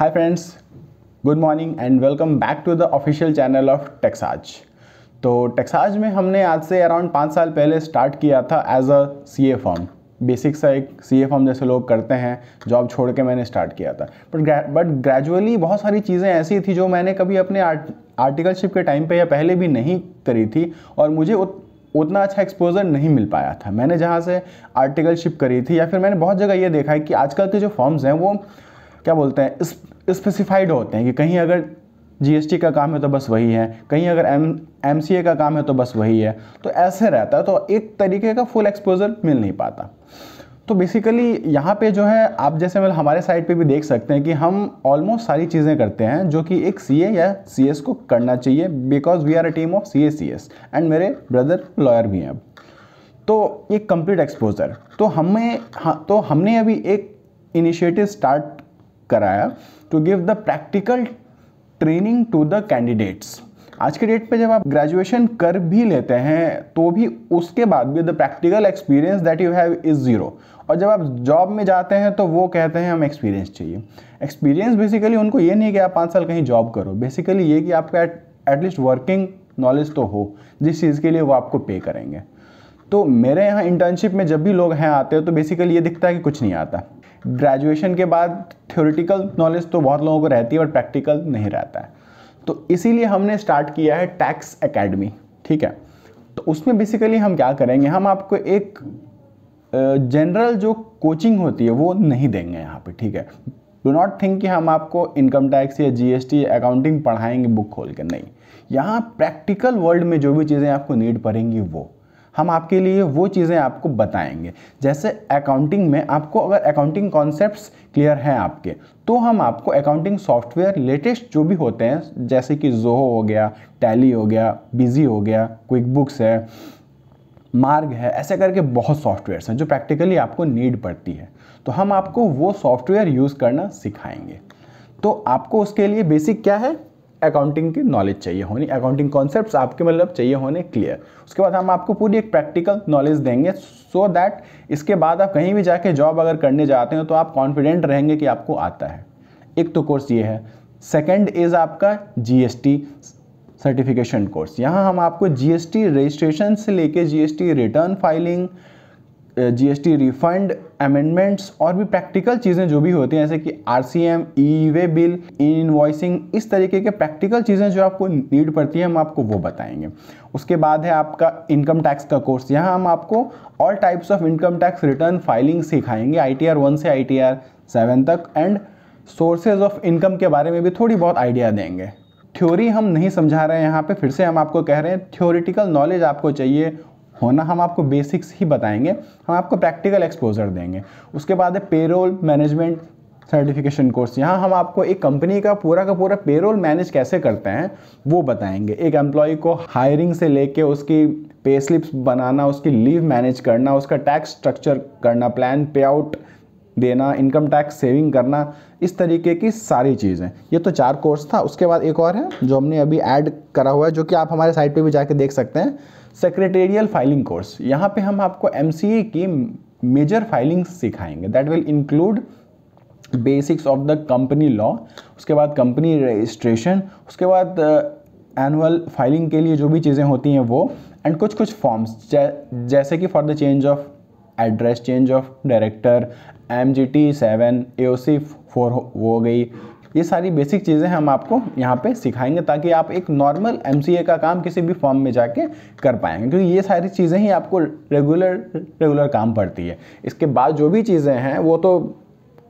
hi friends good morning and welcome back to the official channel of टेक्साज तो टेक्साज में हमने आज से अराउंड पाँच साल पहले स्टार्ट किया था as a C A firm basic सा एक सी ए फॉर्म जैसे लोग करते हैं जॉब छोड़ के मैंने स्टार्ट किया था बट बट ग्रेजुअली बहुत सारी चीज़ें ऐसी थी जो मैंने कभी अपने आर्ट आर्टिकलशिप के टाइम पे या पहले भी नहीं करी थी और मुझे उत, उतना अच्छा एक्सपोजर नहीं मिल पाया था मैंने जहाँ से आर्टिकलशिप करी थी या फिर मैंने बहुत जगह ये देखा है कि आजकल के जो फॉर्म्स हैं वो क्या बोलते हैं इस स्पेसिफाइड होते हैं कि कहीं अगर जीएसटी का काम है तो बस वही है कहीं अगर एम एमसीए का काम है तो बस वही है तो ऐसे रहता है तो एक तरीके का फुल एक्सपोजर मिल नहीं पाता तो बेसिकली यहाँ पे जो है आप जैसे मतलब हमारे साइड पे भी देख सकते हैं कि हम ऑलमोस्ट सारी चीज़ें करते हैं जो कि एक सीए या सीएस को करना चाहिए because we are a team of C CS and मेरे ब्रदर लॉयर भी हैं तो ये कंप्लीट एक्सपोजर तो हमें हाँ, तो हमने अभी एक इनिशिएटिव स्टार्ट कराया to give the practical training to the candidates आज के डेट पे जब आप ग्रेजुएशन कर भी लेते हैं तो भी उसके बाद भी the practical experience that you have is zero और जब आप जॉब में जाते हैं तो वो कहते हैं हम एक्सपीरियंस चाहिए एक्सपीरियंस बेसिकली उनको ये नहीं कि आप पाँच साल कहीं जॉब करो बेसिकली ये कि आपका एटलीस्ट वर्किंग नॉलेज तो हो जिस चीज़ के लिए वो आपको पे करेंगे तो मेरे यहाँ इंटर्नशिप में जब भी लोग हैं आते हैं तो बेसिकली ये दिखता है कि कुछ नहीं आता ग्रेजुएशन के बाद थ्योरिटिकल नॉलेज तो बहुत लोगों को रहती है और प्रैक्टिकल नहीं रहता है तो इसीलिए हमने स्टार्ट किया है टैक्स एकेडमी ठीक है तो उसमें बेसिकली हम क्या करेंगे हम आपको एक जनरल जो कोचिंग होती है वो नहीं देंगे यहाँ पे ठीक है डो नॉट थिंक कि हम आपको इनकम टैक्स या जीएसटी अकाउंटिंग पढ़ाएंगे बुक खोल के नहीं यहाँ प्रैक्टिकल वर्ल्ड में जो भी चीज़ें आपको नीड पड़ेंगी वो हम आपके लिए वो चीज़ें आपको बताएंगे जैसे अकाउंटिंग में आपको अगर अकाउंटिंग कॉन्सेप्ट्स क्लियर हैं आपके तो हम आपको अकाउंटिंग सॉफ्टवेयर लेटेस्ट जो भी होते हैं जैसे कि जोहो हो गया टैली हो गया बिजी हो गया क्विक बुक्स है मार्ग है ऐसे करके बहुत सॉफ्टवेयर्स हैं जो प्रैक्टिकली आपको नीड पड़ती है तो हम आपको वो सॉफ्टवेयर यूज़ करना सिखाएंगे तो आपको उसके लिए बेसिक क्या है अकाउंटिंग की नॉलेज चाहिए होनी अकाउंटिंग कॉन्सेप्ट आपके मतलब चाहिए होने क्लियर उसके बाद हम आपको पूरी एक प्रैक्टिकल नॉलेज देंगे सो so दैट इसके बाद आप कहीं भी जाके जॉब अगर करने जाते हो तो आप कॉन्फिडेंट रहेंगे कि आपको आता है एक तो कोर्स ये है सेकेंड इज़ आपका जी सर्टिफिकेशन कोर्स यहाँ हम आपको जी रजिस्ट्रेशन से लेके G return filing GST refund amendments और भी प्रैक्टिकल चीज़ें जो भी होती हैं जैसे कि RCM e way bill invoicing इस तरीके के प्रैक्टिकल चीज़ें जो आपको नीड पड़ती हैं हम आपको वो बताएंगे उसके बाद है आपका इनकम टैक्स का कोर्स यहाँ हम आपको all types of income tax return filing सिखाएंगे आई टी आर वन से आई टी आर सेवन तक एंड सोर्सेज ऑफ इनकम के बारे में भी थोड़ी बहुत आइडिया देंगे थ्योरी हम नहीं समझा रहे हैं यहाँ पे फिर से हम आपको कह रहे हैं थ्योरिटिकल नॉलेज आपको चाहिए होना हम आपको बेसिक्स ही बताएंगे हम आपको प्रैक्टिकल एक्सपोजर देंगे उसके बाद है पेरोल मैनेजमेंट सर्टिफिकेशन कोर्स यहाँ हम आपको एक कंपनी का पूरा का पूरा पेरोल मैनेज कैसे करते हैं वो बताएंगे एक एम्प्लॉय को हायरिंग से लेके उसकी पे स्लिप्स बनाना उसकी लीव मैनेज करना उसका टैक्स स्ट्रक्चर करना प्लान पे आउट देना इनकम टैक्स सेविंग करना इस तरीके की सारी चीज़ें ये तो चार कोर्स था उसके बाद एक और है जो हमने अभी ऐड करा हुआ है जो कि आप हमारे साइट पे भी जाके देख सकते हैं सेक्रेटेरियल फाइलिंग कोर्स यहाँ पे हम आपको एम की मेजर फाइलिंग सिखाएंगे that will include basics of the company law उसके बाद कंपनी रजिस्ट्रेशन उसके बाद एनुअल uh, फाइलिंग के लिए जो भी चीज़ें होती हैं वो एंड कुछ कुछ फॉर्म्स जैसे कि for the change of address change of director M G T seven A O C four हो गई ये सारी बेसिक चीज़ें हम आपको यहाँ पे सिखाएंगे ताकि आप एक नॉर्मल एम का काम किसी भी फॉर्म में जाके कर पाएंगे क्योंकि ये सारी चीज़ें ही आपको रेगुलर रेगुलर काम पड़ती है इसके बाद जो भी चीज़ें हैं वो तो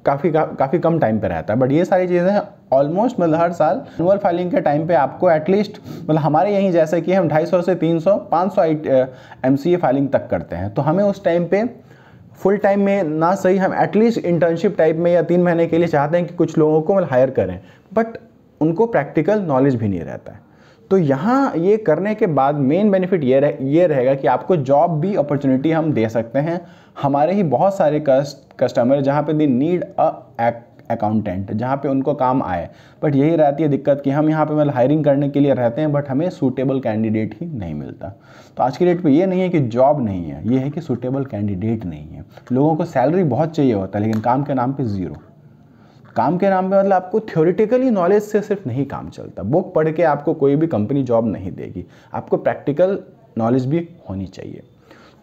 काफ़ी का, काफ़ी कम टाइम पे रहता है बट ये सारी चीज़ें ऑलमोस्ट मतलब हर साल एनुअल फाइलिंग के टाइम पे आपको एटलीस्ट मतलब हमारे यहीं जैसे कि हम 250 से 300 500 एम सी फाइलिंग तक करते हैं तो हमें उस टाइम पे फुल टाइम में ना सही हम एटलीस्ट इंटर्नशिप टाइप में या तीन महीने के लिए चाहते हैं कि कुछ लोगों को हायर करें बट उनको प्रैक्टिकल नॉलेज भी नहीं रहता है तो यहाँ ये करने के बाद मेन बेनिफिट ये रह ये रहेगा कि आपको जॉब भी अपॉर्चुनिटी हम दे सकते हैं हमारे ही बहुत सारे कस्ट कस्टमर जहाँ पे दी नीड अ अकाउंटेंट जहाँ पे उनको काम आए बट यही रहती है दिक्कत कि हम यहाँ पे मतलब हायरिंग करने के लिए रहते हैं बट हमें सूटेबल कैंडिडेट ही नहीं मिलता तो आज की डेट पर ये नहीं है कि जॉब नहीं है ये है कि सूटेबल कैंडिडेट नहीं है लोगों को सैलरी बहुत चाहिए होता है लेकिन काम के नाम पर ज़ीरो काम के नाम पे मतलब आपको थ्योरिटिकली नॉलेज से सिर्फ नहीं काम चलता बुक पढ़ के आपको कोई भी कंपनी जॉब नहीं देगी आपको प्रैक्टिकल नॉलेज भी होनी चाहिए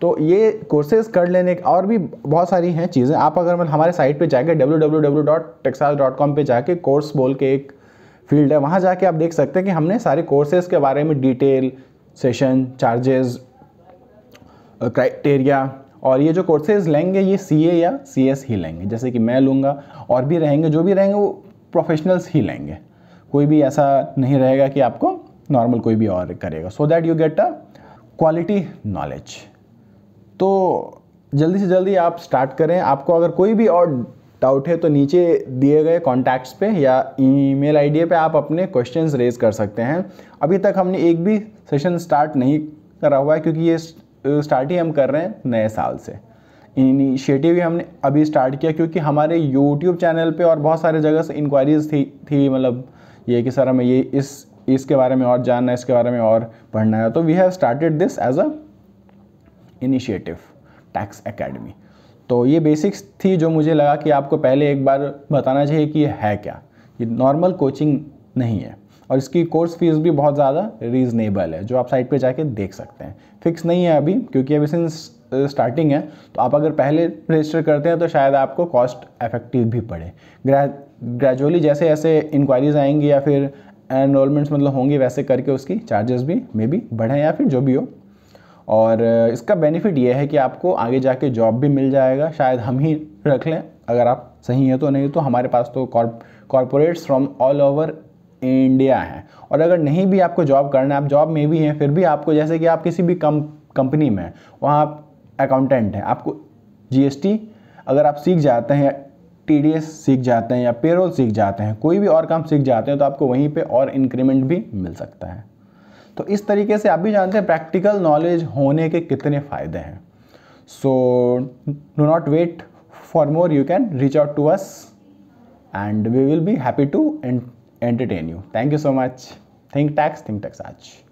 तो ये कोर्सेज कर लेने और भी बहुत सारी हैं चीज़ें आप अगर मतलब हमारे साइट पे जाके www.texas.com पे जाके कोर्स बोल के एक फील्ड है वहाँ जाके आप देख सकते हैं कि हमने सारे कोर्सेज़ के बारे में डिटेल सेशन चार्जेस क्राइटेरिया और ये जो कोर्सेज लेंगे ये सी या सी ही लेंगे जैसे कि मैं लूँगा और भी रहेंगे जो भी रहेंगे वो प्रोफेशनल्स ही लेंगे कोई भी ऐसा नहीं रहेगा कि आपको नॉर्मल कोई भी और करेगा so that you get a quality knowledge तो जल्दी से जल्दी आप स्टार्ट करें आपको अगर कोई भी और डाउट है तो नीचे दिए गए कॉन्टैक्ट्स पे या ईमेल आईडी पे आप अपने क्वेश्चंस रेज कर सकते हैं अभी तक हमने एक भी सेशन स्टार्ट नहीं करा हुआ है क्योंकि ये स्टार्ट ही हम कर रहे हैं नए साल से इनिशिएटिव ही हमने अभी स्टार्ट किया क्योंकि हमारे यूट्यूब चैनल पे और बहुत सारे जगह से इंक्वायरीज थी थी मतलब ये कि सर हमें ये इस इसके बारे में और जानना है इसके बारे में और पढ़ना है तो we have started this as a initiative tax academy तो ये बेसिक्स थी जो मुझे लगा कि आपको पहले एक बार बताना चाहिए कि ये है क्या ये नॉर्मल कोचिंग नहीं है और इसकी कोर्स फीस भी बहुत ज़्यादा रीजनेबल है जो आप साइट पे जाके देख सकते हैं फिक्स नहीं है अभी क्योंकि अभी सिंस स्टार्टिंग है तो आप अगर पहले रजिस्टर करते हैं तो शायद आपको कॉस्ट इफेक्टिव भी पड़े ग्रेजुअली जैसे जैसे इंक्वायरीज़ आएंगी या फिर एनरोलमेंट्स मतलब होंगे वैसे करके उसकी चार्जेस भी मे बी बढ़ें या फिर जो भी हो और इसका बेनिफिट ये है कि आपको आगे जाके जॉब भी मिल जाएगा शायद हम ही रख लें अगर आप सही हैं तो नहीं तो हमारे पास तो corporates from all over India हैं और अगर नहीं भी आपको जॉब करना है आप जॉब में भी हैं फिर भी आपको जैसे कि आप किसी भी कम कंपनी में वहाँ आप अकाउंटेंट हैं आपको जीएसटी अगर आप सीख जाते हैं टी सीख जाते हैं या पेरोल सीख जाते हैं कोई भी और काम सीख जाते हैं तो आपको वहीं पर और इंक्रीमेंट भी मिल सकता है तो इस तरीके से आप भी जानते हैं प्रैक्टिकल नॉलेज होने के कितने फ़ायदे हैं so do not wait for more you can reach out to us and we will be happy to entertain you thank you so much think tax think tax आज